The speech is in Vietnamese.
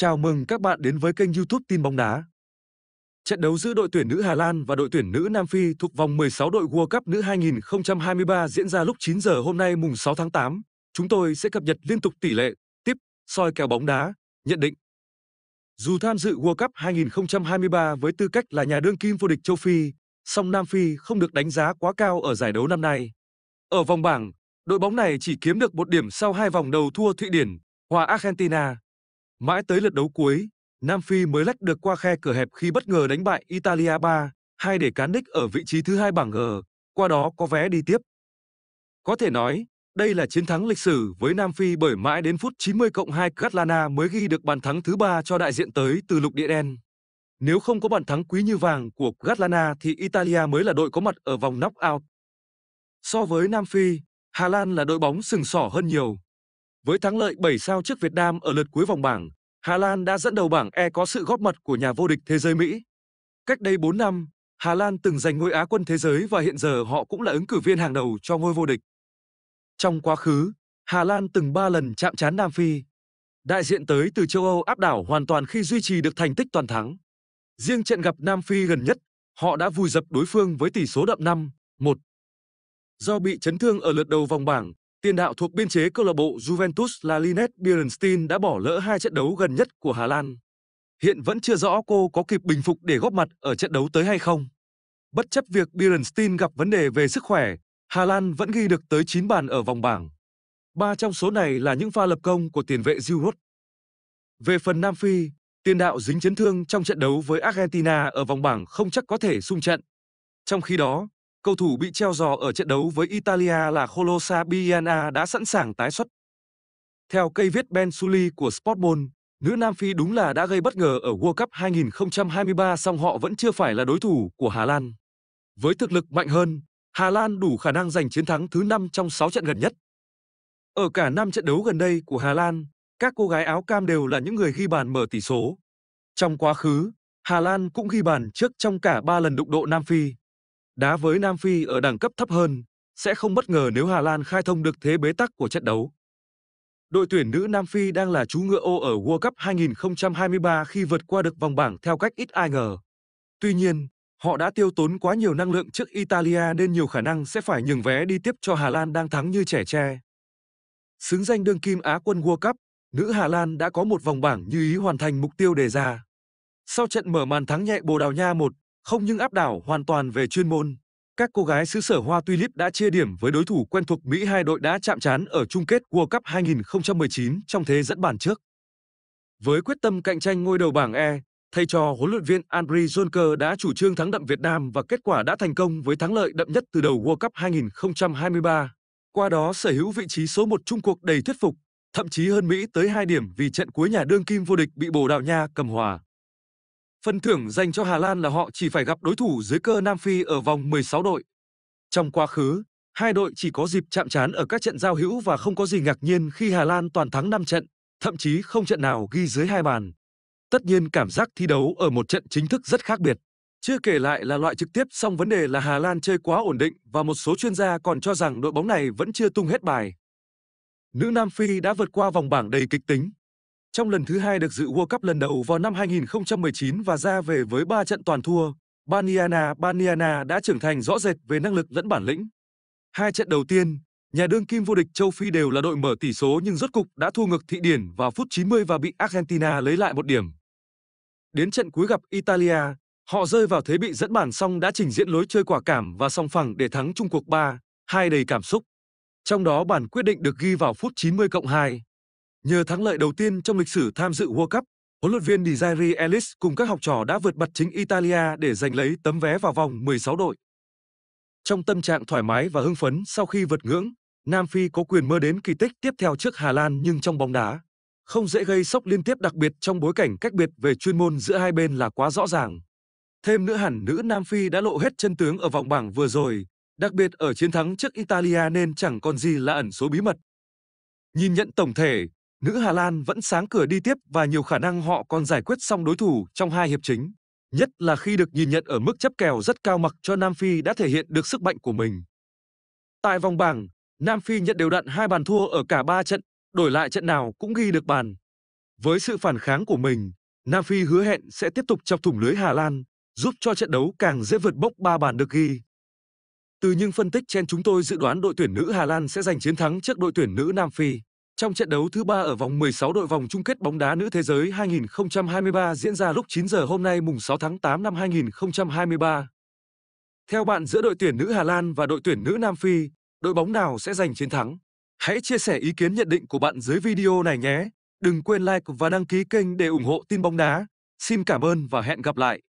Chào mừng các bạn đến với kênh YouTube Tin bóng đá. Trận đấu giữa đội tuyển nữ Hà Lan và đội tuyển nữ Nam Phi thuộc vòng 16 đội World Cup nữ 2023 diễn ra lúc 9 giờ hôm nay mùng 6 tháng 8. Chúng tôi sẽ cập nhật liên tục tỷ lệ, tiếp, soi kèo bóng đá, nhận định. Dù tham dự World Cup 2023 với tư cách là nhà đương kim vô địch châu Phi, song Nam Phi không được đánh giá quá cao ở giải đấu năm nay. Ở vòng bảng, đội bóng này chỉ kiếm được một điểm sau hai vòng đầu thua Thụy Điển, hòa Argentina. Mãi tới lượt đấu cuối, Nam Phi mới lách được qua khe cửa hẹp khi bất ngờ đánh bại Italia 3-2 để cán đích ở vị trí thứ hai bảng G, qua đó có vé đi tiếp. Có thể nói, đây là chiến thắng lịch sử với Nam Phi bởi mãi đến phút 90 cộng 2 Catalana mới ghi được bàn thắng thứ ba cho đại diện tới từ lục địa đen. Nếu không có bàn thắng quý như vàng của Gatlana thì Italia mới là đội có mặt ở vòng knock-out. So với Nam Phi, Hà Lan là đội bóng sừng sỏ hơn nhiều. Với thắng lợi 7 sao trước Việt Nam ở lượt cuối vòng bảng, Hà Lan đã dẫn đầu bảng E có sự góp mặt của nhà vô địch thế giới Mỹ. Cách đây 4 năm, Hà Lan từng giành ngôi Á quân thế giới và hiện giờ họ cũng là ứng cử viên hàng đầu cho ngôi vô địch. Trong quá khứ, Hà Lan từng 3 lần chạm trán Nam Phi. Đại diện tới từ châu Âu áp đảo hoàn toàn khi duy trì được thành tích toàn thắng. Riêng trận gặp Nam Phi gần nhất, họ đã vùi dập đối phương với tỷ số đậm 5-1. Do bị chấn thương ở lượt đầu vòng bảng, tiền đạo thuộc biên chế câu lạc bộ Juventus là Linet Bierenstein đã bỏ lỡ hai trận đấu gần nhất của Hà Lan. Hiện vẫn chưa rõ cô có kịp bình phục để góp mặt ở trận đấu tới hay không. Bất chấp việc Bierenstein gặp vấn đề về sức khỏe, Hà Lan vẫn ghi được tới 9 bàn ở vòng bảng. Ba trong số này là những pha lập công của tiền vệ Giroud. Về phần Nam Phi, tiền đạo dính chấn thương trong trận đấu với Argentina ở vòng bảng không chắc có thể sung trận. Trong khi đó, cầu thủ bị treo giò ở trận đấu với Italia là Colosa Biana đã sẵn sàng tái xuất. Theo cây viết Ben Sully của Sportball, nữ Nam Phi đúng là đã gây bất ngờ ở World Cup 2023 song họ vẫn chưa phải là đối thủ của Hà Lan. Với thực lực mạnh hơn, Hà Lan đủ khả năng giành chiến thắng thứ 5 trong 6 trận gần nhất. Ở cả 5 trận đấu gần đây của Hà Lan, các cô gái áo cam đều là những người ghi bàn mở tỷ số. Trong quá khứ, Hà Lan cũng ghi bàn trước trong cả 3 lần đụng độ Nam Phi. Đá với Nam Phi ở đẳng cấp thấp hơn, sẽ không bất ngờ nếu Hà Lan khai thông được thế bế tắc của trận đấu. Đội tuyển nữ Nam Phi đang là chú ngựa ô ở World Cup 2023 khi vượt qua được vòng bảng theo cách ít ai ngờ. Tuy nhiên, họ đã tiêu tốn quá nhiều năng lượng trước Italia nên nhiều khả năng sẽ phải nhường vé đi tiếp cho Hà Lan đang thắng như trẻ tre. Xứng danh đương kim Á quân World Cup, nữ Hà Lan đã có một vòng bảng như ý hoàn thành mục tiêu đề ra. Sau trận mở màn thắng nhẹ Bồ Đào Nha 1, không những áp đảo hoàn toàn về chuyên môn, các cô gái xứ sở Hoa Tulip đã chia điểm với đối thủ quen thuộc Mỹ hai đội đã chạm trán ở chung kết World Cup 2019 trong thế dẫn bàn trước. Với quyết tâm cạnh tranh ngôi đầu bảng E, thầy trò huấn luyện viên Andriy Jonker đã chủ trương thắng đậm Việt Nam và kết quả đã thành công với thắng lợi đậm nhất từ đầu World Cup 2023. Qua đó sở hữu vị trí số 1 chung cuộc đầy thuyết phục, thậm chí hơn Mỹ tới 2 điểm vì trận cuối nhà đương kim vô địch bị Bồ Đào Nha cầm hòa. Phần thưởng dành cho Hà Lan là họ chỉ phải gặp đối thủ dưới cơ Nam Phi ở vòng 16 đội. Trong quá khứ, hai đội chỉ có dịp chạm trán ở các trận giao hữu và không có gì ngạc nhiên khi Hà Lan toàn thắng 5 trận, thậm chí không trận nào ghi dưới hai bàn. Tất nhiên cảm giác thi đấu ở một trận chính thức rất khác biệt. Chưa kể lại là loại trực tiếp song vấn đề là Hà Lan chơi quá ổn định và một số chuyên gia còn cho rằng đội bóng này vẫn chưa tung hết bài. Nữ Nam Phi đã vượt qua vòng bảng đầy kịch tính trong lần thứ hai được dự World Cup lần đầu vào năm 2019 và ra về với 3 trận toàn thua, Baniana Baniana đã trưởng thành rõ rệt về năng lực lẫn bản lĩnh. Hai trận đầu tiên, nhà đương kim vô địch châu Phi đều là đội mở tỷ số nhưng rốt cục đã thua ngược Thị Điển vào phút 90 và bị Argentina lấy lại một điểm. Đến trận cuối gặp Italia, họ rơi vào thế bị dẫn bàn xong đã trình diễn lối chơi quả cảm và song phẳng để thắng chung cuộc 3-2 đầy cảm xúc. Trong đó bàn quyết định được ghi vào phút 90 cộng 2. Nhờ thắng lợi đầu tiên trong lịch sử tham dự World Cup, huấn luyện viên Desiree Ellis cùng các học trò đã vượt bật chính Italia để giành lấy tấm vé vào vòng 16 đội. Trong tâm trạng thoải mái và hưng phấn sau khi vượt ngưỡng, Nam Phi có quyền mơ đến kỳ tích tiếp theo trước Hà Lan nhưng trong bóng đá, không dễ gây sốc liên tiếp đặc biệt trong bối cảnh cách biệt về chuyên môn giữa hai bên là quá rõ ràng. Thêm nữa hẳn nữ Nam Phi đã lộ hết chân tướng ở vòng bảng vừa rồi, đặc biệt ở chiến thắng trước Italia nên chẳng còn gì là ẩn số bí mật. Nhìn nhận tổng thể, nữ Hà Lan vẫn sáng cửa đi tiếp và nhiều khả năng họ còn giải quyết xong đối thủ trong hai hiệp chính. Nhất là khi được nhìn nhận ở mức chấp kèo rất cao mặc cho Nam Phi đã thể hiện được sức mạnh của mình. Tại vòng bảng, Nam Phi nhận đều đặn hai bàn thua ở cả ba trận, đổi lại trận nào cũng ghi được bàn. Với sự phản kháng của mình, Nam Phi hứa hẹn sẽ tiếp tục chọc thủng lưới Hà Lan, giúp cho trận đấu càng dễ vượt bốc ba bàn được ghi. Từ những phân tích trên chúng tôi dự đoán đội tuyển nữ Hà Lan sẽ giành chiến thắng trước đội tuyển nữ Nam Phi. Trong trận đấu thứ ba ở vòng 16 đội vòng chung kết bóng đá nữ thế giới 2023 diễn ra lúc 9 giờ hôm nay mùng 6 tháng 8 năm 2023. Theo bạn giữa đội tuyển nữ Hà Lan và đội tuyển nữ Nam Phi, đội bóng nào sẽ giành chiến thắng? Hãy chia sẻ ý kiến nhận định của bạn dưới video này nhé. Đừng quên like và đăng ký kênh để ủng hộ tin bóng đá. Xin cảm ơn và hẹn gặp lại.